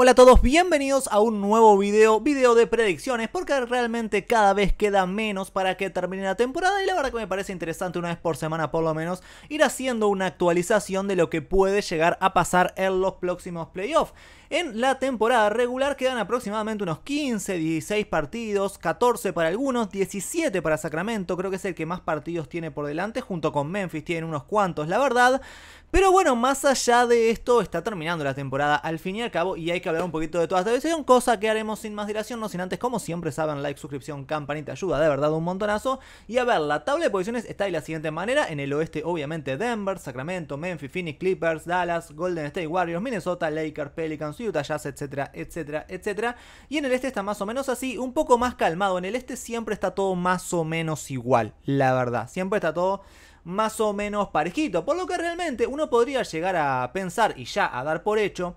Hola a todos, bienvenidos a un nuevo video, video de predicciones, porque realmente cada vez queda menos para que termine la temporada y la verdad que me parece interesante una vez por semana por lo menos ir haciendo una actualización de lo que puede llegar a pasar en los próximos playoffs. En la temporada regular quedan aproximadamente unos 15, 16 partidos, 14 para algunos, 17 para Sacramento, creo que es el que más partidos tiene por delante, junto con Memphis tienen unos cuantos, la verdad, pero bueno, más allá de esto, está terminando la temporada al fin y al cabo y hay que hablar un poquito de toda esta decisión, cosa que haremos sin más dilación, no sin antes, como siempre saben, like, suscripción, campanita, ayuda de verdad un montonazo. Y a ver, la tabla de posiciones está de la siguiente manera, en el oeste obviamente Denver, Sacramento, Memphis, Phoenix, Clippers, Dallas, Golden State Warriors, Minnesota, Lakers, Pelicans, Utah Jazz, etcétera, etcétera, etcétera. Y en el este está más o menos así, un poco más calmado, en el este siempre está todo más o menos igual, la verdad, siempre está todo más o menos parejito. Por lo que realmente uno podría llegar a pensar y ya a dar por hecho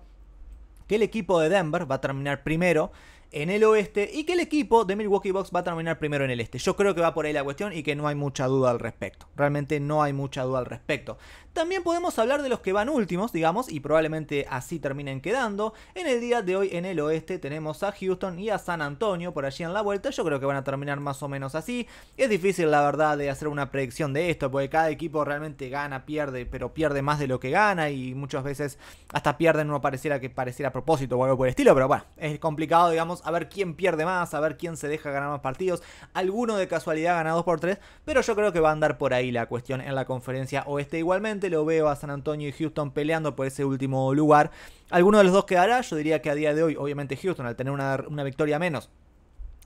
que el equipo de Denver va a terminar primero en el oeste y que el equipo de Milwaukee Bucks va a terminar primero en el este. Yo creo que va por ahí la cuestión y que no hay mucha duda al respecto. Realmente no hay mucha duda al respecto. También podemos hablar de los que van últimos, digamos, y probablemente así terminen quedando. En el día de hoy en el oeste tenemos a Houston y a San Antonio por allí en la vuelta. Yo creo que van a terminar más o menos así. Es difícil, la verdad, de hacer una predicción de esto, porque cada equipo realmente gana, pierde, pero pierde más de lo que gana y muchas veces hasta pierden, no pareciera que pareciera a propósito o algo por el estilo, pero bueno, es complicado, digamos, a ver quién pierde más, a ver quién se deja ganar más partidos. Alguno de casualidad gana 2 por 3, pero yo creo que va a andar por ahí la cuestión en la conferencia oeste igualmente lo veo a San Antonio y Houston peleando por ese último lugar. Alguno de los dos quedará, yo diría que a día de hoy, obviamente Houston, al tener una, una victoria menos,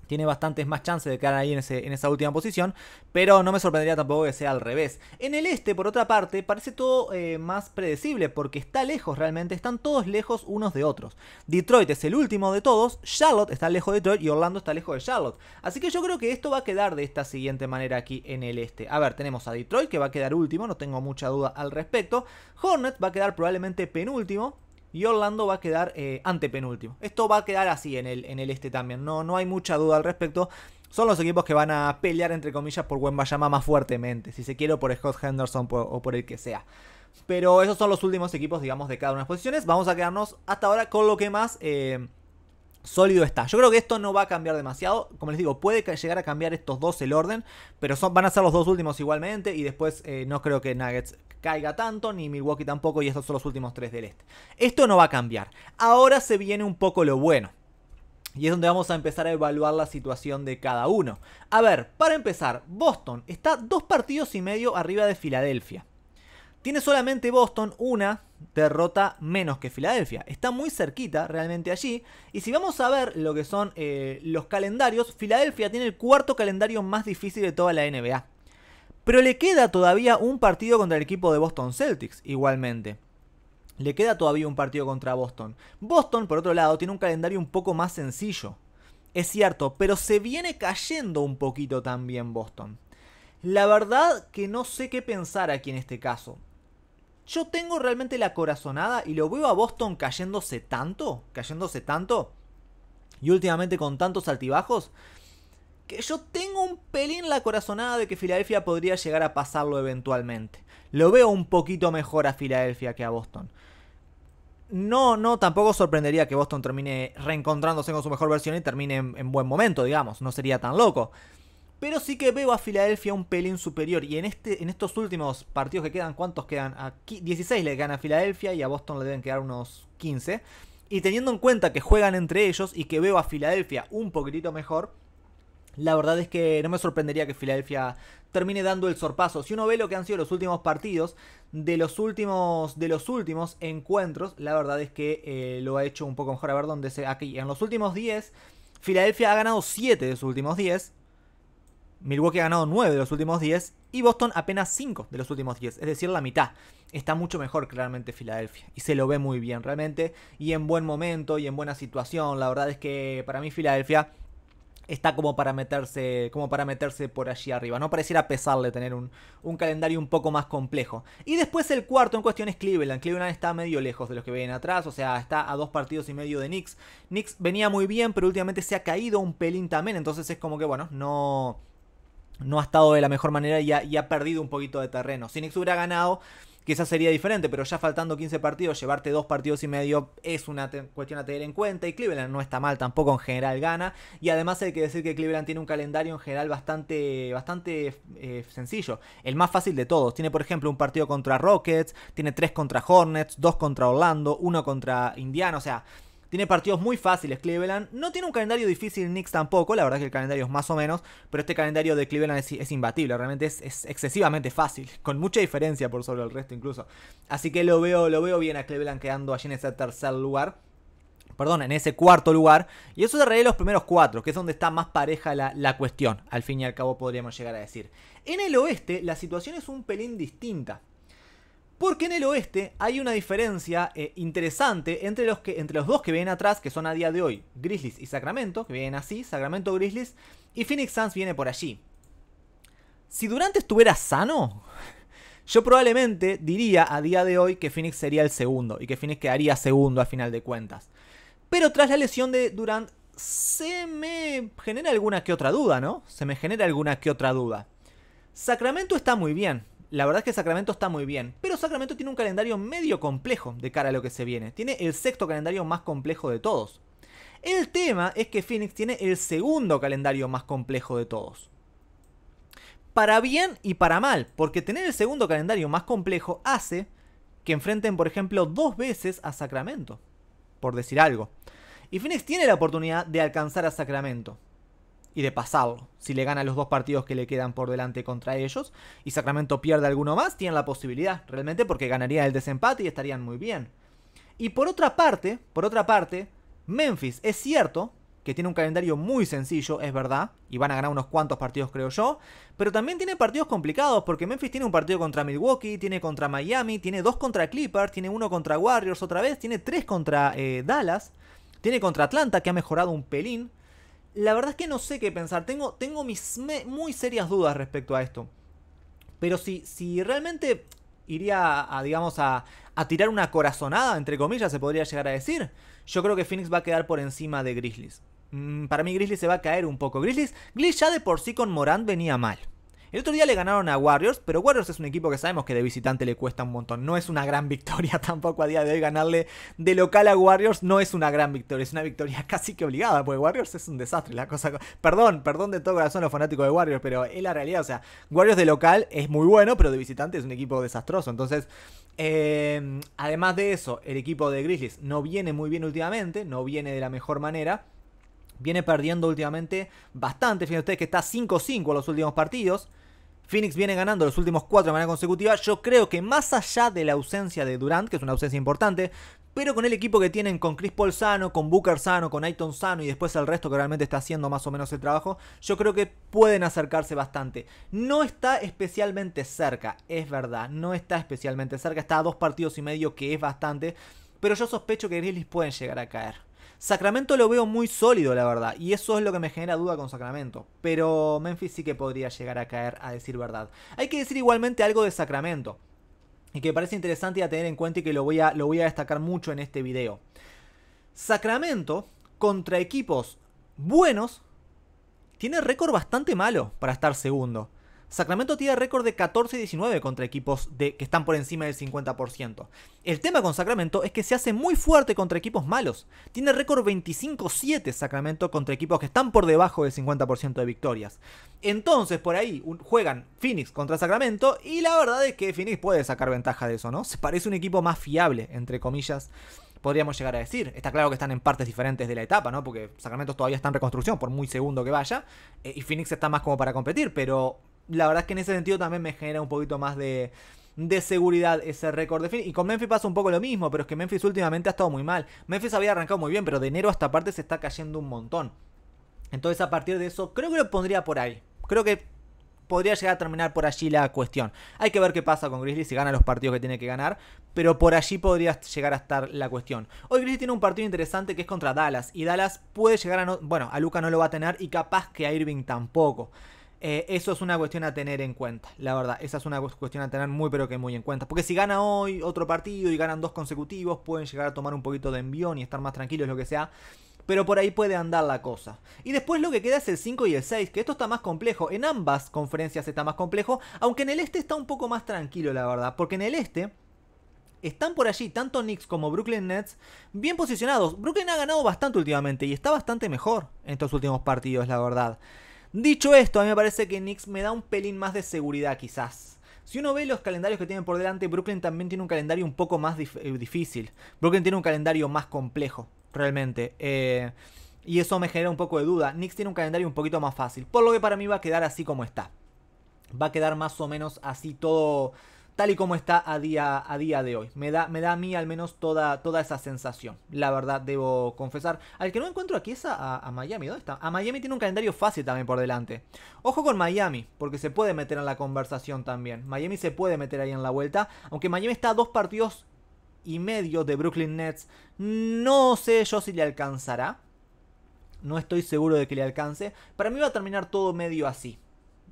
tiene bastantes más chances de quedar ahí en, esa última posición, pero no me sorprendería tampoco que sea al revés. En el este, por otra parte, parece todo eh, más predecible porque está lejos realmente, están todos lejos unos de otros. Detroit es el último de todos, Charlotte está lejos de Detroit y Orlando está lejos de Charlotte. Así que yo creo que esto va a quedar de esta siguiente manera aquí en el este. A ver, tenemos a Detroit que va a quedar último, no tengo mucha duda al respecto. Hornet va a quedar probablemente penúltimo, y Orlando va a quedar eh, antepenúltimo. Esto va a quedar así en el, en el este también, no, no hay mucha duda al respecto. Son los equipos que van a pelear, entre comillas, por Wembayama más fuertemente, si se quiere, por Scott Henderson o por el que sea. Pero esos son los últimos equipos, digamos, de cada una de las posiciones. Vamos a quedarnos hasta ahora con lo que más... Eh, sólido está. Yo creo que esto no va a cambiar demasiado. Como les digo, puede llegar a cambiar estos dos el orden, pero van a ser los dos últimos igualmente. Y después eh, no creo que Nuggets caiga tanto, ni Milwaukee tampoco, y estos son los últimos tres del este. Esto no va a cambiar. Ahora se viene un poco lo bueno. Y es donde vamos a empezar a evaluar la situación de cada uno. A ver, para empezar, Boston está dos partidos y medio arriba de Filadelfia. Tiene solamente Boston una derrota menos que Filadelfia. Está muy cerquita realmente allí. Y si vamos a ver lo que son eh, los calendarios, Filadelfia tiene el cuarto calendario más difícil de toda la NBA. Pero le queda todavía un partido contra el equipo de Boston Celtics, igualmente. Le queda todavía un partido contra Boston. Boston, por otro lado, tiene un calendario un poco más sencillo. Es cierto, pero se viene cayendo un poquito también Boston. La verdad que no sé qué pensar aquí en este caso yo tengo realmente la corazonada y lo veo a Boston cayéndose tanto, cayéndose tanto, y últimamente con tantos altibajos, que yo tengo un pelín la corazonada de que Filadelfia podría llegar a pasarlo eventualmente. Lo veo un poquito mejor a Filadelfia que a Boston. No, no, tampoco sorprendería que Boston termine reencontrándose con su mejor versión y termine en, en buen momento, digamos. No sería tan loco. Pero sí que veo a Filadelfia un pelín superior. Y en, este, en estos últimos partidos que quedan, ¿cuántos quedan? Aquí 16 le gana a Filadelfia y a Boston le deben quedar unos 15. Y teniendo en cuenta que juegan entre ellos y que veo a Filadelfia un poquitito mejor, la verdad es que no me sorprendería que Filadelfia termine dando el sorpaso. Si uno ve lo que han sido los últimos partidos, de los últimos, de los últimos encuentros, la verdad es que eh, lo ha hecho un poco mejor. A ver dónde se. Aquí, en los últimos 10, Filadelfia ha ganado 7 de sus últimos 10. Milwaukee ha ganado 9 de los últimos 10 y Boston apenas 5 de los últimos 10, es decir, la mitad. Está mucho mejor claramente Filadelfia y se lo ve muy bien realmente y en buen momento y en buena situación. La verdad es que para mí Filadelfia está como para meterse como para meterse por allí arriba. No pareciera pesarle tener un, calendario un poco más complejo. Y después el cuarto en cuestión es Cleveland. Cleveland está medio lejos de los que ven atrás, o sea, está a dos partidos y medio de Knicks. Knicks venía muy bien, pero últimamente se ha caído un pelín también, entonces es como que, bueno, no no ha estado de la mejor manera y ha, ha perdido un poquito de terreno. Si Nix hubiera ganado, quizás sería diferente, pero ya faltando 15 partidos, llevarte dos partidos y medio es una cuestión a tener en cuenta. Y Cleveland no está mal tampoco, en general gana. Y además hay que decir que Cleveland tiene un calendario en general bastante, bastante eh, sencillo, el más fácil de todos. Tiene, por ejemplo, un partido contra Rockets, tiene tres contra Hornets, dos contra Orlando, uno contra Indiana, o sea tiene partidos muy fáciles Cleveland. No tiene un calendario difícil Knicks tampoco. La verdad es que el calendario es más o menos. Pero este calendario de Cleveland es, imbatible. Realmente es, excesivamente fácil. Con mucha diferencia por sobre el resto incluso. Así que lo veo, lo veo bien a Cleveland quedando allí en ese tercer lugar. Perdón, en ese cuarto lugar. Y eso de los primeros cuatro, que es donde está más pareja la, la cuestión. Al fin y al cabo podríamos llegar a decir. En el oeste la situación es un pelín distinta. Porque en el oeste hay una diferencia eh, interesante entre los, que, entre los dos que vienen atrás, que son a día de hoy Grizzlies y Sacramento, que vienen así, Sacramento Grizzlies, y Phoenix Suns viene por allí. Si Durant estuviera sano, yo probablemente diría a día de hoy que Phoenix sería el segundo y que Phoenix quedaría segundo a final de cuentas. Pero tras la lesión de Durant se me genera alguna que otra duda, ¿no? Se me genera alguna que otra duda. Sacramento está muy bien, la verdad es que Sacramento está muy bien, pero Sacramento tiene un calendario medio complejo de cara a lo que se viene. Tiene el sexto calendario más complejo de todos. El tema es que Phoenix tiene el segundo calendario más complejo de todos. Para bien y para mal, porque tener el segundo calendario más complejo hace que enfrenten, por ejemplo, dos veces a Sacramento, por decir algo. Y Phoenix tiene la oportunidad de alcanzar a Sacramento y de pasado, Si le gana los dos partidos que le quedan por delante contra ellos y Sacramento pierde alguno más, tienen la posibilidad realmente porque ganaría el desempate y estarían muy bien. Y por otra parte, por otra parte, Memphis es cierto que tiene un calendario muy sencillo, es verdad, y van a ganar unos cuantos partidos creo yo, pero también tiene partidos complicados porque Memphis tiene un partido contra Milwaukee, tiene contra Miami, tiene dos contra Clippers, tiene uno contra Warriors otra vez, tiene tres contra eh, Dallas, tiene contra Atlanta que ha mejorado un pelín, la verdad es que no sé qué pensar. Tengo, tengo mis muy serias dudas respecto a esto. Pero si, si realmente iría a, digamos, a, tirar una corazonada, entre comillas, se podría llegar a decir, yo creo que Phoenix va a quedar por encima de Grizzlies. Mm, para mí Grizzlies se va a caer un poco. Grizzlies, Grizzlies ya de por sí con Morant venía mal. El otro día le ganaron a Warriors, pero Warriors es un equipo que sabemos que de visitante le cuesta un montón. No es una gran victoria tampoco a día de hoy ganarle de local a Warriors. No es una gran victoria, es una victoria casi que obligada, porque Warriors es un desastre. La cosa... Perdón, perdón de todo corazón los fanáticos de Warriors, pero es la realidad. O sea, Warriors de local es muy bueno, pero de visitante es un equipo desastroso. Entonces, em, además de eso, el equipo de Grizzlies no viene muy bien últimamente, no viene de la mejor manera. Viene perdiendo últimamente bastante. Fíjense ustedes que está 5-5 en los últimos partidos. Phoenix viene ganando los últimos cuatro de manera consecutiva. Yo creo que más allá de la ausencia de Durant, que es una ausencia importante, pero con el equipo que tienen, con Chris Paul sano, con Booker sano, con Aiton sano y después el resto que realmente está haciendo más o menos el trabajo, yo creo que pueden acercarse bastante. No está especialmente cerca, es verdad, no está especialmente cerca, está a dos partidos y medio que es bastante, pero yo sospecho que Grizzlies pueden llegar a caer. Sacramento lo veo muy sólido, la verdad, y eso es lo que me genera duda con Sacramento. Pero Memphis sí que podría llegar a caer, a decir verdad. Hay que decir igualmente algo de Sacramento, y que parece interesante a tener en cuenta y que lo voy a, lo voy a destacar mucho en este video. Sacramento, contra equipos buenos, tiene récord bastante malo para estar segundo. Sacramento tiene récord de 14 y 19 contra equipos que están por encima del 50%. El tema con Sacramento es que se hace muy fuerte contra equipos malos. Tiene récord 25-7 Sacramento contra equipos que están por debajo del 50% de victorias. Entonces, por ahí juegan Phoenix contra Sacramento y la verdad es que Phoenix puede sacar ventaja de eso, ¿no? Se parece un equipo más fiable, entre comillas podríamos llegar a decir. Está claro que están en partes diferentes de la etapa, ¿no? Porque Sacramento todavía está en reconstrucción, por muy segundo que vaya. Eh, y Phoenix está más como para competir, pero la verdad es que en ese sentido también me genera un poquito más de, seguridad ese récord de Y con Memphis pasa un poco lo mismo, pero es que Memphis últimamente ha estado muy mal. Memphis había arrancado muy bien, pero de enero hasta esta parte se está cayendo un montón. Entonces a partir de eso, creo que lo pondría por ahí. Creo que podría llegar a terminar por allí la cuestión. Hay que ver qué pasa con Grizzly si gana los partidos que tiene que ganar, pero por allí podría llegar a estar la cuestión. Hoy Grizzly tiene un partido interesante que es contra Dallas y Dallas puede llegar a bueno, a Luca no lo va a tener y capaz que a Irving tampoco. Eh, eso es una cuestión a tener en cuenta, la verdad. Esa es una cuestión a tener muy, pero que muy en cuenta. Porque si gana hoy otro partido y ganan dos consecutivos, pueden llegar a tomar un poquito de envión y estar más tranquilos, lo que sea. Pero por ahí puede andar la cosa. Y después lo que queda es el 5 y el 6, que esto está más complejo. En ambas conferencias está más complejo, aunque en el este está un poco más tranquilo, la verdad. Porque en el este están por allí tanto Knicks como Brooklyn Nets bien posicionados. Brooklyn ha ganado bastante últimamente y está bastante mejor en estos últimos partidos, la verdad. Dicho esto, a mí me parece que Knicks me da un pelín más de seguridad quizás. Si uno ve los calendarios que tienen por delante, Brooklyn también tiene un calendario un poco más eh, difícil. Brooklyn tiene un calendario más complejo, realmente. Eh, y eso me genera un poco de duda. Nix tiene un calendario un poquito más fácil. Por lo que para mí va a quedar así como está. Va a quedar más o menos así todo tal y como está a día, a día de hoy. Me da, me da a mí al menos toda, toda esa sensación, la verdad debo confesar. Al que no encuentro aquí es a, a, Miami, ¿dónde está? A Miami tiene un calendario fácil también por delante. Ojo con Miami, porque se puede meter en la conversación también. Miami se puede meter ahí en la vuelta, aunque Miami está a dos partidos y medio de Brooklyn Nets. No sé yo si le alcanzará. No estoy seguro de que le alcance. Para mí va a terminar todo medio así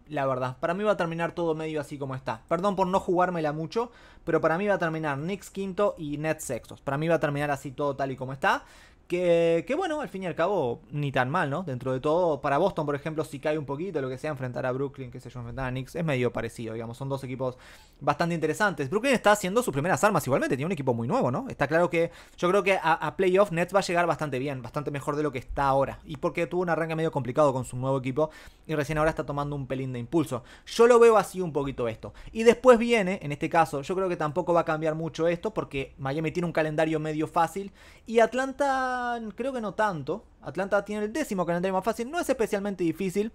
la verdad. Para mí va a terminar todo medio así como está. Perdón por no jugármela mucho, pero para mí va a terminar Knicks quinto y Net sexto Para mí va a terminar así todo tal y como está. Que, bueno, al fin y al cabo, ni tan mal, ¿no? Dentro de todo, para Boston, por ejemplo, si cae un poquito, lo que sea, enfrentar a Brooklyn, Que se yo, enfrentar a Knicks, es medio parecido, digamos. Son dos equipos bastante interesantes. Brooklyn está haciendo sus primeras armas igualmente, tiene un equipo muy nuevo, ¿no? Está claro que yo creo que a, a playoff Nets va a llegar bastante bien, bastante mejor de lo que está ahora. Y porque tuvo un arranque medio complicado con su nuevo equipo y recién ahora está tomando un pelín de impulso. Yo lo veo así un poquito esto. Y después viene, en este caso, yo creo que tampoco va a cambiar mucho esto porque Miami tiene un calendario medio fácil y Atlanta creo que no tanto. Atlanta tiene el décimo calendario más fácil, no es especialmente difícil.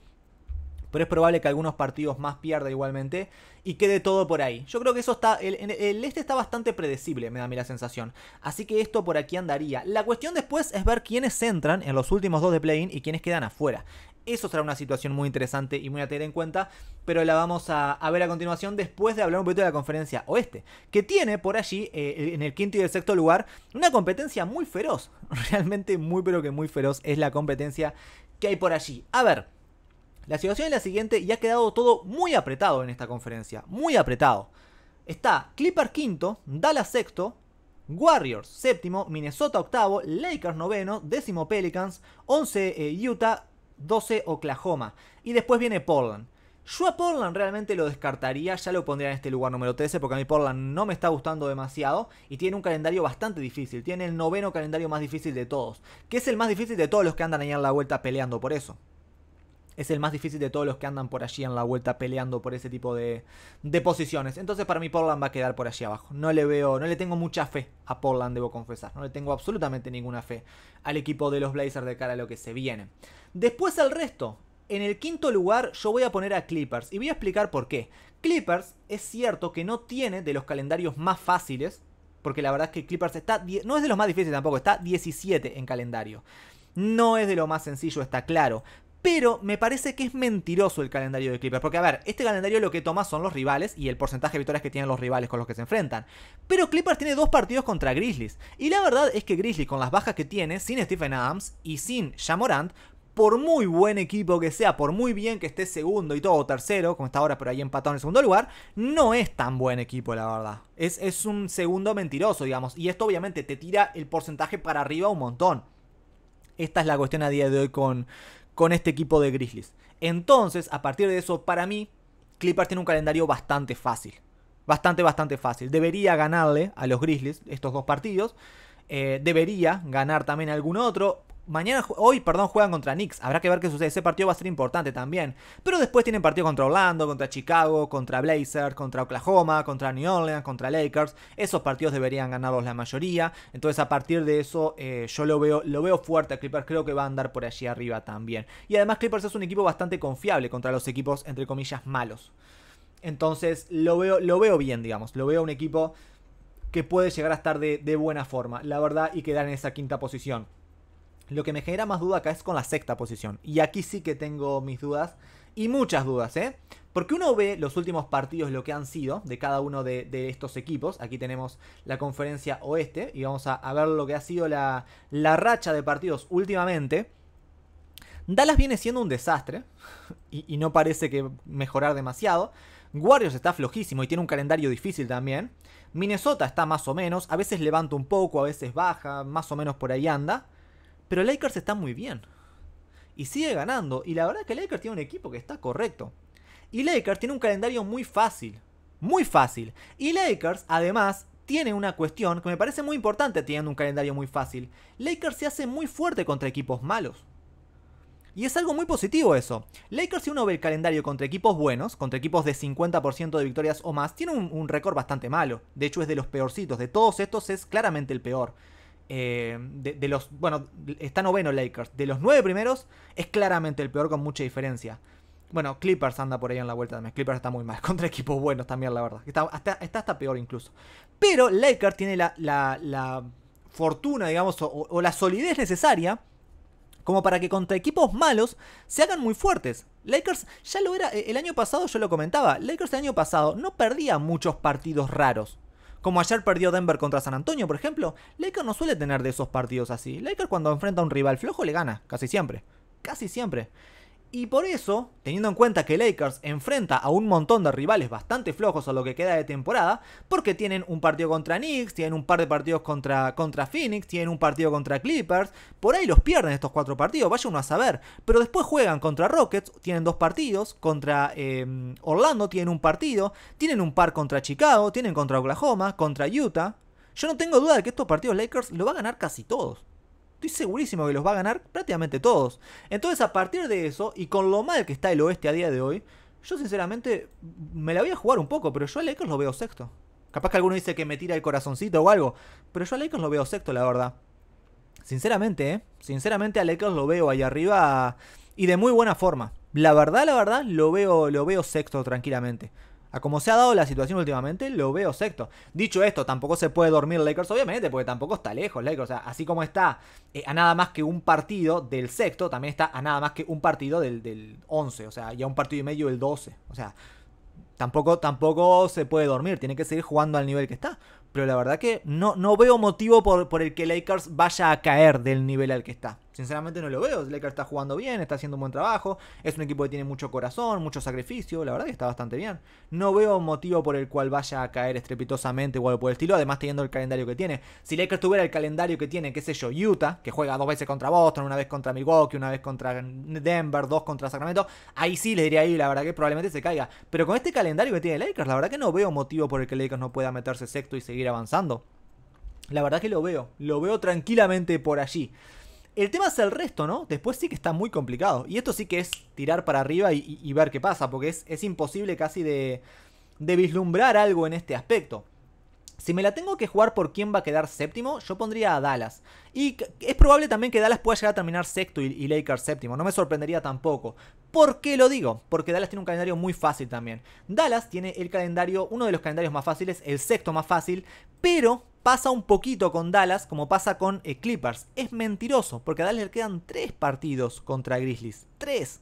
Pero es probable que algunos partidos más pierda igualmente y quede todo por ahí. Yo creo que eso está. El, el este está bastante predecible, me da a mí la sensación. Así que esto por aquí andaría. La cuestión después es ver quiénes entran en los últimos dos de play-in y quiénes quedan afuera. Eso será una situación muy interesante y muy a tener en cuenta, pero la vamos a, ver a continuación después de hablar un poquito de la conferencia oeste, que tiene por allí, eh, en el quinto y el sexto lugar, una competencia muy feroz. Realmente muy, pero que muy feroz es la competencia que hay por allí. A ver, la situación es la siguiente y ha quedado todo muy apretado en esta conferencia, muy apretado. Está Clipper quinto, Dallas sexto, Warriors séptimo, Minnesota octavo, Lakers noveno, décimo Pelicans, once eh, Utah, 12 Oklahoma y después viene Portland. Yo a Portland realmente lo descartaría, ya lo pondría en este lugar número 13 porque a mí Portland no me está gustando demasiado y tiene un calendario bastante difícil, tiene el noveno calendario más difícil de todos, que es el más difícil de todos los que andan ahí en la vuelta peleando por eso es el más difícil de todos los que andan por allí en la vuelta peleando por ese tipo de, posiciones. Entonces para mí Portland va a quedar por allí abajo. No le veo, no le tengo mucha fe a Portland, debo confesar. No le tengo absolutamente ninguna fe al equipo de los Blazers de cara a lo que se viene. Después el resto. En el quinto lugar yo voy a poner a Clippers y voy a explicar por qué. Clippers es cierto que no tiene de los calendarios más fáciles, porque la verdad es que Clippers está, no es de los más difíciles tampoco, está 17 en calendario. No es de lo más sencillo, está claro, pero me parece que es mentiroso el calendario de Clippers. Porque, a ver, este calendario lo que toma son los rivales y el porcentaje de victorias que tienen los rivales con los que se enfrentan. Pero Clippers tiene dos partidos contra Grizzlies. Y la verdad es que Grizzlies, con las bajas que tiene, sin Stephen Adams y sin Jamorant, por muy buen equipo que sea, por muy bien que esté segundo y todo, tercero, como está ahora, pero ahí empatado en el segundo lugar, no es tan buen equipo, la verdad. Es, es un segundo mentiroso, digamos. Y esto obviamente te tira el porcentaje para arriba un montón. Esta es la cuestión a día de hoy con, con este equipo de Grizzlies. Entonces, a partir de eso, para mí, Clippers tiene un calendario bastante fácil. Bastante, bastante fácil. Debería ganarle a los Grizzlies estos dos partidos. Eh, debería ganar también algún otro. Mañana, hoy, perdón, juegan contra Knicks. Habrá que ver qué sucede. Ese partido va a ser importante también. Pero después tienen partido contra Orlando, contra Chicago, contra Blazers, contra Oklahoma, contra New Orleans, contra Lakers. Esos partidos deberían ganarlos la mayoría. Entonces, a partir de eso, eh, yo lo veo, lo veo fuerte a Clippers. Creo que va a andar por allí arriba también. Y además, Clippers es un equipo bastante confiable contra los equipos, entre comillas, malos. Entonces, lo veo, lo veo bien, digamos. Lo veo un equipo que puede llegar a estar de buena forma, la verdad, y quedar en esa quinta posición. Lo que me genera más duda acá es con la sexta posición. Y aquí sí que tengo mis dudas. Y muchas dudas, ¿eh? Porque uno ve los últimos partidos, lo que han sido de cada uno de, estos equipos. Aquí tenemos la conferencia oeste y vamos a, ver lo que ha sido la, racha de partidos últimamente. Dallas viene siendo un desastre y, y, no parece que mejorar demasiado. Warriors está flojísimo y tiene un calendario difícil también. Minnesota está más o menos, a veces levanta un poco, a veces baja, más o menos por ahí anda. Pero Lakers está muy bien. Y sigue ganando. Y la verdad es que Lakers tiene un equipo que está correcto. Y Lakers tiene un calendario muy fácil. Muy fácil. Y Lakers, además, tiene una cuestión que me parece muy importante teniendo un calendario muy fácil. Lakers se hace muy fuerte contra equipos malos. Y es algo muy positivo eso. Lakers, si uno ve el calendario contra equipos buenos, contra equipos de 50% de victorias o más, tiene un, un récord bastante malo. De hecho, es de los peorcitos. De todos estos es claramente el peor. Eh, de, los. Bueno, está noveno Lakers. De los nueve primeros, es claramente el peor con mucha diferencia. Bueno, Clippers anda por ahí en la vuelta también. Clippers está muy mal. Contra equipos buenos también, la verdad. Está hasta, está peor incluso. Pero Lakers tiene la, fortuna, digamos, o, o la solidez necesaria como para que contra equipos malos se hagan muy fuertes. Lakers ya lo era, eh, el año pasado yo lo comentaba, Lakers el año pasado no perdía muchos partidos raros. Como ayer perdió Denver contra San Antonio, por ejemplo, Lakers no suele tener de esos partidos así. Lakers cuando enfrenta a un rival flojo le gana, casi siempre. Casi siempre. Y por eso, teniendo en cuenta que Lakers enfrenta a un montón de rivales bastante flojos a lo que queda de temporada, porque tienen un partido contra Knicks, tienen un par de partidos contra, contra Phoenix, tienen un partido contra Clippers, por ahí los pierden estos cuatro partidos, vaya uno a saber, pero después juegan contra Rockets, tienen dos partidos, contra em, Orlando tienen un partido, tienen un par contra Chicago, tienen contra Oklahoma, contra Utah. Yo no tengo duda de que estos partidos Lakers lo va a ganar casi todos estoy segurísimo que los va a ganar prácticamente todos. Entonces, a partir de eso, y con lo mal que está el oeste a día de hoy, yo sinceramente me la voy a jugar un poco, pero yo a Lakers lo veo sexto. Capaz que alguno dice que me tira el corazoncito o algo, pero yo a Lakers lo veo sexto, la verdad. Sinceramente, ¿eh? Sinceramente a Lakers lo veo ahí arriba y de muy buena forma. La verdad, la verdad, lo veo, lo veo sexto tranquilamente. A como se ha dado la situación últimamente, lo veo sexto. Dicho esto, tampoco se puede dormir Lakers, obviamente, porque tampoco está lejos Lakers. O sea, así como está eh, a nada más que un partido del sexto, también está a nada más que un partido del, del 11. O sea, ya un partido y medio del 12. O sea, tampoco, tampoco se puede dormir. Tiene que seguir jugando al nivel que está. Pero la verdad que no, no veo motivo por, por el que Lakers vaya a caer del nivel al que está. Sinceramente no lo veo. Lakers está jugando bien, está haciendo un buen trabajo. Es un equipo que tiene mucho corazón, mucho sacrificio. La verdad que está bastante bien. No veo motivo por el cual vaya a caer estrepitosamente o algo por el estilo. Además, teniendo el calendario que tiene. Si Lakers tuviera el calendario que tiene, qué sé yo, Utah, que juega dos veces contra Boston, una vez contra Milwaukee, una vez contra Denver, dos contra Sacramento, ahí sí le diría ahí, la verdad que probablemente se caiga. Pero con este calendario que tiene Lakers, la verdad que no veo motivo por el que Lakers no pueda meterse sexto y seguir avanzando. La verdad que lo veo, lo veo tranquilamente por allí. El tema es el resto, ¿no? Después sí que está muy complicado. Y esto sí que es tirar para arriba y, ver qué pasa, porque es, es imposible casi de, vislumbrar algo en este aspecto. Si me la tengo que jugar por quién va a quedar séptimo, yo pondría a Dallas. Y es probable también que Dallas pueda llegar a terminar sexto y, y, Lakers séptimo, no me sorprendería tampoco. ¿Por qué lo digo? Porque Dallas tiene un calendario muy fácil también. Dallas tiene el calendario, uno de los calendarios más fáciles, el sexto más fácil, pero Pasa un poquito con Dallas como pasa con eh, Clippers. Es mentiroso porque a Dallas le quedan tres partidos contra Grizzlies. Tres.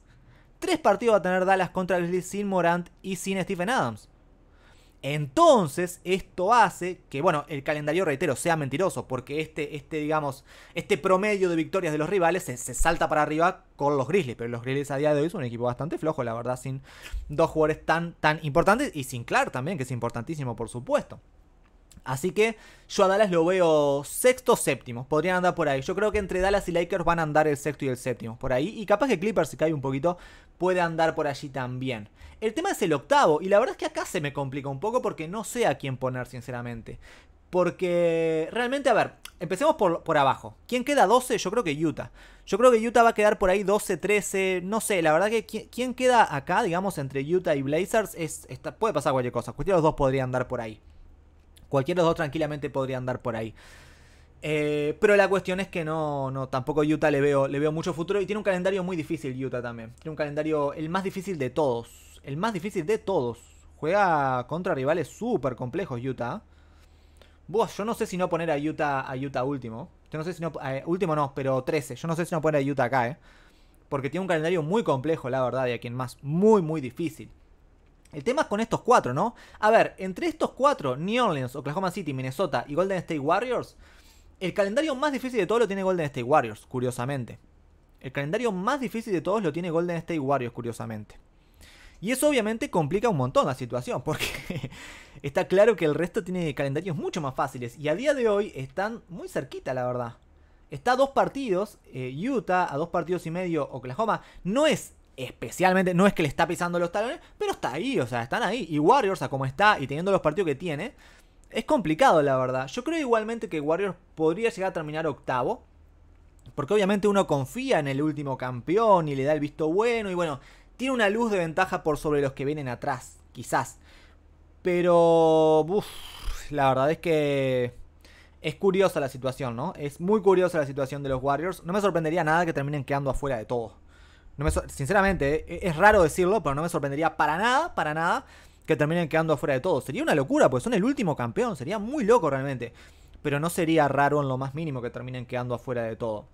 Tres partidos va a tener Dallas contra Grizzlies sin Morant y sin Stephen Adams. Entonces, esto hace que, bueno, el calendario, reitero, sea mentiroso, porque este, este digamos, este promedio de victorias de los rivales se, salta para arriba con los Grizzlies, pero los Grizzlies a día de hoy son un equipo bastante flojo, la verdad, sin dos jugadores tan, tan importantes y sin Clark también, que es importantísimo, por supuesto. Así que yo a Dallas lo veo sexto, séptimo. Podrían andar por ahí. Yo creo que entre Dallas y Lakers van a andar el sexto y el séptimo. Por ahí. Y capaz que Clippers, si cae un poquito, puede andar por allí también. El tema es el octavo. Y la verdad es que acá se me complica un poco porque no sé a quién poner, sinceramente. Porque realmente, a ver, empecemos por, por, abajo. ¿Quién queda 12? Yo creo que Utah. Yo creo que Utah va a quedar por ahí 12, 13. No sé, la verdad que quien, queda acá, digamos, entre Utah y Blazers, es, puede pasar cualquier cosa. cuestión los dos podrían andar por ahí. Cualquiera de los dos tranquilamente podría andar por ahí. Eh, pero la cuestión es que no, no, tampoco Utah le veo, le veo mucho futuro y tiene un calendario muy difícil Utah también. Tiene un calendario el más difícil de todos. El más difícil de todos. Juega contra rivales súper complejos Utah. Buah, yo no sé si no poner a Utah, a Utah último. Yo no sé si no... Eh, último no, pero 13. Yo no sé si no poner a Utah acá, ¿eh? Porque tiene un calendario muy complejo, la verdad, y a quien más. Muy, muy difícil. El tema es con estos cuatro, ¿no? A ver, entre estos cuatro, New Orleans, Oklahoma City, Minnesota y Golden State Warriors, el calendario más difícil de todos lo tiene Golden State Warriors, curiosamente. El calendario más difícil de todos lo tiene Golden State Warriors, curiosamente. Y eso obviamente complica un montón la situación, porque está claro que el resto tiene calendarios mucho más fáciles. Y a día de hoy están muy cerquita, la verdad. Está a dos partidos, eh, Utah, a dos partidos y medio, Oklahoma. No es especialmente, no es que le está pisando los talones, pero está ahí, o sea, están ahí. Y Warriors, a como está y teniendo los partidos que tiene, es complicado, la verdad. Yo creo igualmente que Warriors podría llegar a terminar octavo. Porque obviamente uno confía en el último campeón y le da el visto bueno. Y bueno, tiene una luz de ventaja por sobre los que vienen atrás, quizás. Pero, uff, la verdad es que es curiosa la situación, ¿no? Es muy curiosa la situación de los Warriors. No me sorprendería nada que terminen quedando afuera de todo. No me sinceramente, eh, es raro decirlo, pero no me sorprendería para nada, para nada, que terminen quedando afuera de todo. Sería una locura, porque son el último campeón, sería muy loco realmente. Pero no sería raro en lo más mínimo que terminen quedando afuera de todo.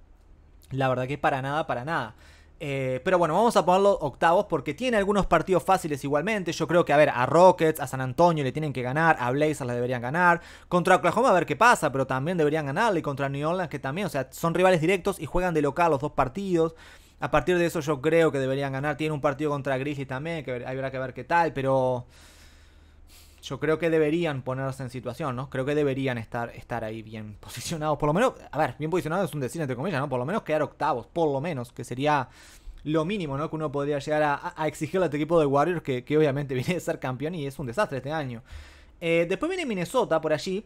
La verdad que para nada, para nada. Eh, pero bueno, vamos a ponerlo octavos porque tiene algunos partidos fáciles igualmente. Yo creo que, a ver, a Rockets, a San Antonio le tienen que ganar, a Blazers le deberían ganar. Contra Oklahoma a ver qué pasa, pero también deberían ganarle. Y contra New Orleans que también, o sea, son rivales directos y juegan de local los dos partidos. A partir de eso yo creo que deberían ganar. Tiene un partido contra Grizzly también, que habrá que ver qué tal, pero yo creo que deberían ponerse en situación, ¿no? Creo que deberían estar, estar ahí bien posicionados. Por lo menos, a ver, bien posicionados es un decir entre comillas, ¿no? Por lo menos quedar octavos, por lo menos, que sería lo mínimo, ¿no? Que uno podría llegar a, exigirle a este equipo de Warriors, que, obviamente viene de ser campeón y es un desastre este año. Eh, después viene Minnesota por allí,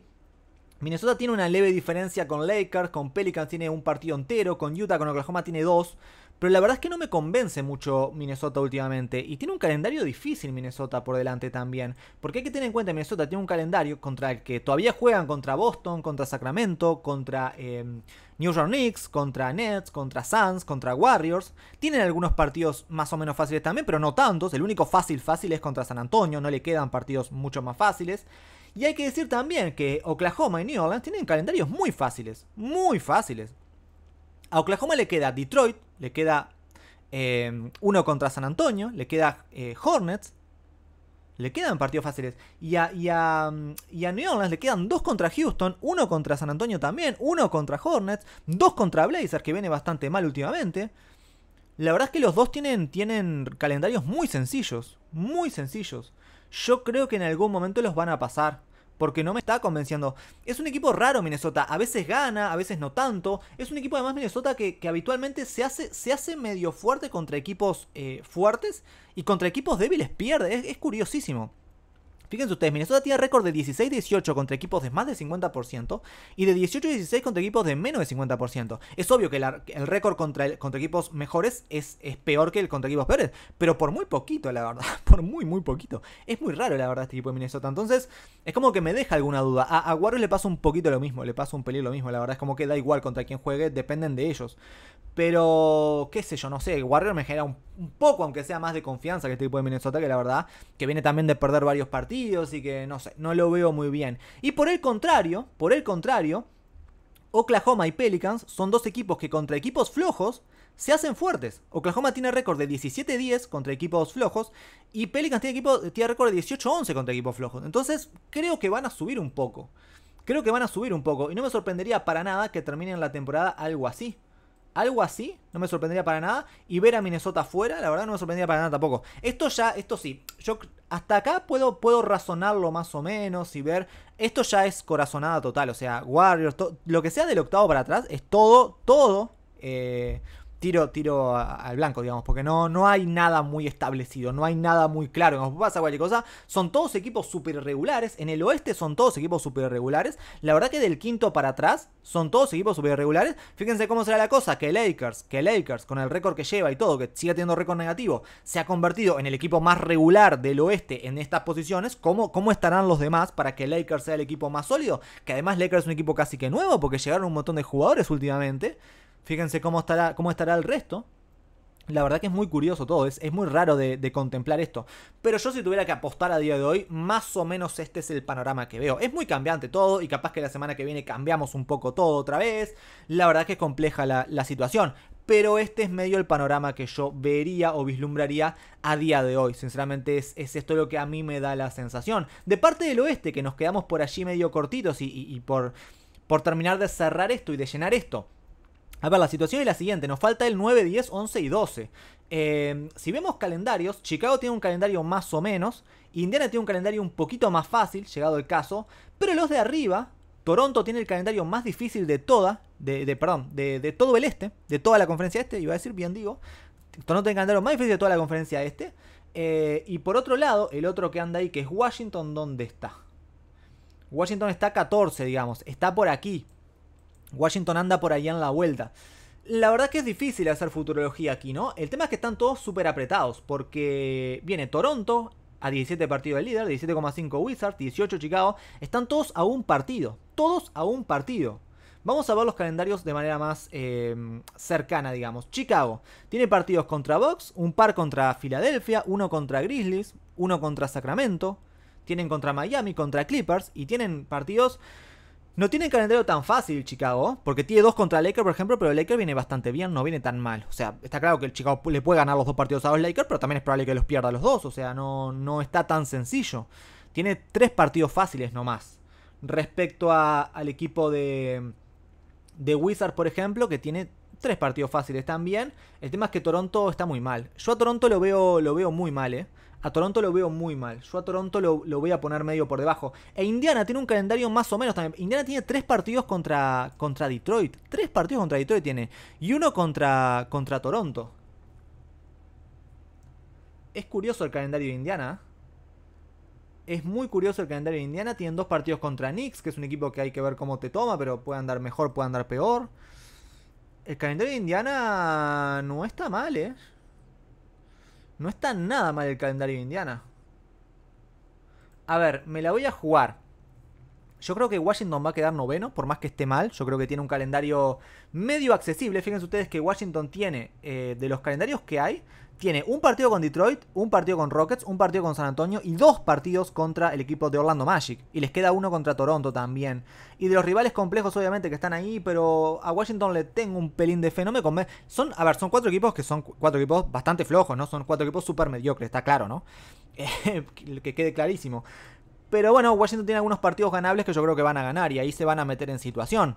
Minnesota tiene una leve diferencia con Lakers, con Pelicans tiene un partido entero, con Utah, con Oklahoma tiene dos. Pero la verdad es que no me convence mucho Minnesota últimamente. Y tiene un calendario difícil Minnesota por delante también. Porque hay que tener en cuenta, Minnesota tiene un calendario contra el que todavía juegan contra Boston, contra Sacramento, contra em, New York Knicks, contra Nets, contra Suns, contra Warriors. Tienen algunos partidos más o menos fáciles también, pero no tantos. El único fácil fácil es contra San Antonio. No le quedan partidos mucho más fáciles. Y hay que decir también que Oklahoma y New Orleans tienen calendarios muy fáciles, muy fáciles. A Oklahoma le queda Detroit, le queda em, uno contra San Antonio, le queda eh, Hornets, le quedan partidos fáciles. Y a, New Orleans le quedan dos contra Houston, uno contra San Antonio también, uno contra Hornets, dos contra Blazers, que viene bastante mal últimamente. La verdad es que los dos tienen, tienen calendarios muy sencillos, muy sencillos. Yo creo que en algún momento los van a pasar porque no me está convenciendo. Es un equipo raro Minnesota, a veces gana, a veces no tanto. Es un equipo además Minnesota que, habitualmente se hace, se hace medio fuerte contra equipos eh, fuertes y contra equipos débiles pierde. es curiosísimo. Fíjense ustedes, Minnesota tiene récord de 16-18 contra equipos de más de 50% y de 18-16 contra equipos de menos de 50%. Es obvio que el récord contra, contra equipos mejores es, peor que el contra equipos peores, pero por muy poquito, la verdad. Por muy, muy poquito. Es muy raro, la verdad, este equipo de Minnesota. Entonces, es como que me deja alguna duda. A, a le pasa un poquito lo mismo, le pasa un peligro lo mismo, la verdad. Es como que da igual contra quien juegue, dependen de ellos. Pero, qué sé yo, no sé. Warrior me genera un, poco, aunque sea más de confianza que este equipo de Minnesota, que la verdad, que viene también de perder varios partidos y que no sé, no lo veo muy bien. Y por el contrario, por el contrario, Oklahoma y Pelicans son dos equipos que contra equipos flojos se hacen fuertes. Oklahoma tiene récord de 17-10 contra equipos flojos y Pelicans tiene, equipo, tiene récord de 18-11 contra equipos flojos. Entonces, creo que van a subir un poco. Creo que van a subir un poco y no me sorprendería para nada que terminen la temporada algo así algo así, no me sorprendería para nada. Y ver a Minnesota fuera, la verdad no me sorprendería para nada tampoco. Esto ya, esto sí, yo hasta acá puedo, puedo razonarlo más o menos y ver. Esto ya es corazonada total, o sea, Warriors, lo que sea del octavo para atrás es todo, todo eh, tiro, tiro al blanco, digamos, porque no, no hay nada muy establecido, no hay nada muy claro. Como pasa cualquier cosa, son todos equipos super irregulares. En el oeste son todos equipos super irregulares. La verdad que del quinto para atrás son todos equipos super irregulares. Fíjense cómo será la cosa, que Lakers, que Lakers, con el récord que lleva y todo, que sigue teniendo récord negativo, se ha convertido en el equipo más regular del oeste en estas posiciones. ¿Cómo, cómo estarán los demás para que Lakers sea el equipo más sólido? Que además Lakers es un equipo casi que nuevo, porque llegaron un montón de jugadores últimamente. Fíjense cómo estará, cómo estará el resto. La verdad que es muy curioso todo, es, muy raro de, contemplar esto. Pero yo si tuviera que apostar a día de hoy, más o menos este es el panorama que veo. Es muy cambiante todo y capaz que la semana que viene cambiamos un poco todo otra vez. La verdad que es compleja la, situación. Pero este es medio el panorama que yo vería o vislumbraría a día de hoy. Sinceramente es, es esto lo que a mí me da la sensación. De parte del oeste, que nos quedamos por allí medio cortitos y, y por, por terminar de cerrar esto y de llenar esto. A ver, la situación es la siguiente, nos falta el 9, 10, 11 y 12. Em, si vemos calendarios, Chicago tiene un calendario más o menos, Indiana tiene un calendario un poquito más fácil, llegado el caso, pero los de arriba, Toronto tiene el calendario más difícil de toda, de, perdón, de, todo el este, de toda la conferencia este, iba a decir bien digo, Toronto tiene el calendario más difícil de toda la conferencia este, eh, y por otro lado, el otro que anda ahí, que es Washington, ¿dónde está? Washington está 14, digamos, está por aquí, Washington anda por ahí en la vuelta. La verdad que es difícil hacer futurología aquí, ¿no? El tema es que están todos súper apretados, porque viene Toronto a 17 partidos de líder, 17,5 Wizards, 18 Chicago, están todos a un partido, todos a un partido. Vamos a ver los calendarios de manera más eh, cercana, digamos. Chicago tiene partidos contra Bucks, un par contra Filadelfia, uno contra Grizzlies, uno contra Sacramento, tienen contra Miami, contra Clippers y tienen partidos no tiene calendario tan fácil Chicago, porque tiene dos contra Lakers, por ejemplo, pero Lakers viene bastante bien, no viene tan mal. O sea, está claro que el Chicago le puede ganar los dos partidos a los Lakers, pero también es probable que los pierda los dos. O sea, no, no está tan sencillo. Tiene tres partidos fáciles nomás. Respecto al equipo de, de Wizards, por ejemplo, que tiene tres partidos fáciles también. El tema es que Toronto está muy mal. Yo a Toronto lo veo, lo veo muy mal, ¿eh? A Toronto lo veo muy mal. Yo a Toronto lo, voy a poner medio por debajo. E Indiana tiene un calendario más o menos también. Indiana tiene tres partidos contra, contra Detroit. Tres partidos contra Detroit tiene. Y uno contra, contra Toronto. Es curioso el calendario de Indiana. ¿eh? Es muy curioso el calendario de Indiana. Tienen dos partidos contra Knicks, que es un equipo que hay que ver cómo te toma, pero puede andar mejor, puede andar peor. El calendario de Indiana no está mal, ¿eh? No está nada mal el calendario de Indiana. A ver, me la voy a jugar. Yo creo que Washington va a quedar noveno, por más que esté mal. Yo creo que tiene un calendario medio accesible. Fíjense ustedes que Washington tiene, eh, de los calendarios que hay, tiene un partido con Detroit, un partido con Rockets, un partido con San Antonio y dos partidos contra el equipo de Orlando Magic. Y les queda uno contra Toronto también. Y de los rivales complejos, obviamente, que están ahí, pero a Washington le tengo un pelín de fe. No me convence. Son, a ver, son cuatro equipos que son cuatro equipos bastante flojos, ¿no? Son cuatro equipos súper mediocres, está claro, ¿no? Eh, que quede clarísimo. Pero bueno, Washington tiene algunos partidos ganables que yo creo que van a ganar y ahí se van a meter en situación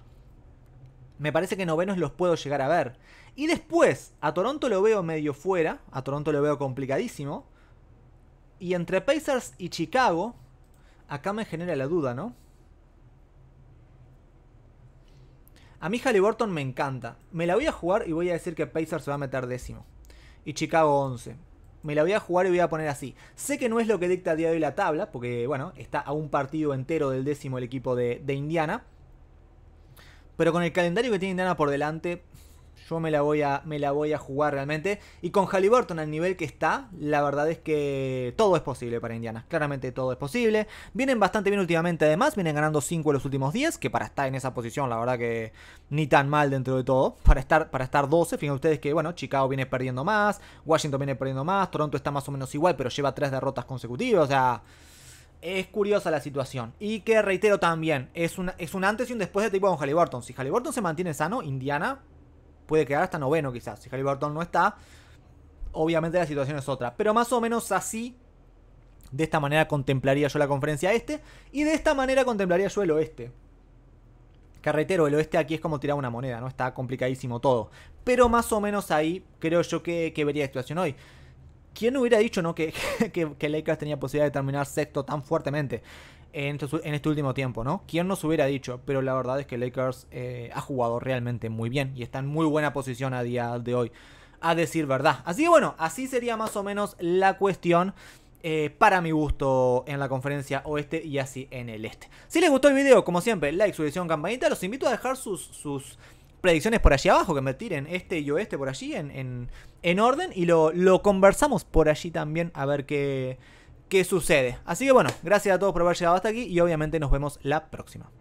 me parece que novenos los puedo llegar a ver. Y después, a Toronto lo veo medio fuera, a Toronto lo veo complicadísimo. Y entre Pacers y Chicago, acá me genera la duda, ¿no? A mí Halliburton me encanta. Me la voy a jugar y voy a decir que Pacers se va a meter décimo. Y Chicago 11. Me la voy a jugar y voy a poner así. Sé que no es lo que dicta a día de hoy la tabla, porque bueno, está a un partido entero del décimo el equipo de, de Indiana. Pero con el calendario que tiene Indiana por delante, yo me la voy a, me la voy a jugar realmente. Y con Halliburton al nivel que está, la verdad es que todo es posible para Indiana. Claramente todo es posible. Vienen bastante bien últimamente además, vienen ganando 5 en los últimos 10, que para estar en esa posición la verdad que ni tan mal dentro de todo. Para estar, para estar 12, fíjense ustedes que bueno, Chicago viene perdiendo más, Washington viene perdiendo más, Toronto está más o menos igual, pero lleva 3 derrotas consecutivas, o sea es curiosa la situación. Y que reitero también, es un, es un antes y un después de tipo con Halliburton. Si Halliburton se mantiene sano, Indiana puede quedar hasta noveno quizás. Si Halliburton no está, obviamente la situación es otra. Pero más o menos así, de esta manera contemplaría yo la conferencia este. Y de esta manera contemplaría yo el oeste. Carretero, el oeste aquí es como tirar una moneda, ¿no? Está complicadísimo todo. Pero más o menos ahí creo yo que, que vería la situación hoy. ¿Quién hubiera dicho no que, Lakers tenía posibilidad de terminar sexto tan fuertemente en este, en este, último tiempo, ¿no? ¿Quién nos hubiera dicho? Pero la verdad es que Lakers eh, ha jugado realmente muy bien y está en muy buena posición a día de hoy, a decir verdad. Así que bueno, así sería más o menos la cuestión. Eh, para mi gusto en la conferencia oeste y así en el este. Si les gustó el video, como siempre, like, suscripción, campanita, los invito a dejar sus, sus predicciones por allí abajo, que me tiren este y oeste por allí en, en, orden y lo, conversamos por allí también a ver qué, qué sucede. Así que bueno, gracias a todos por haber llegado hasta aquí y obviamente nos vemos la próxima.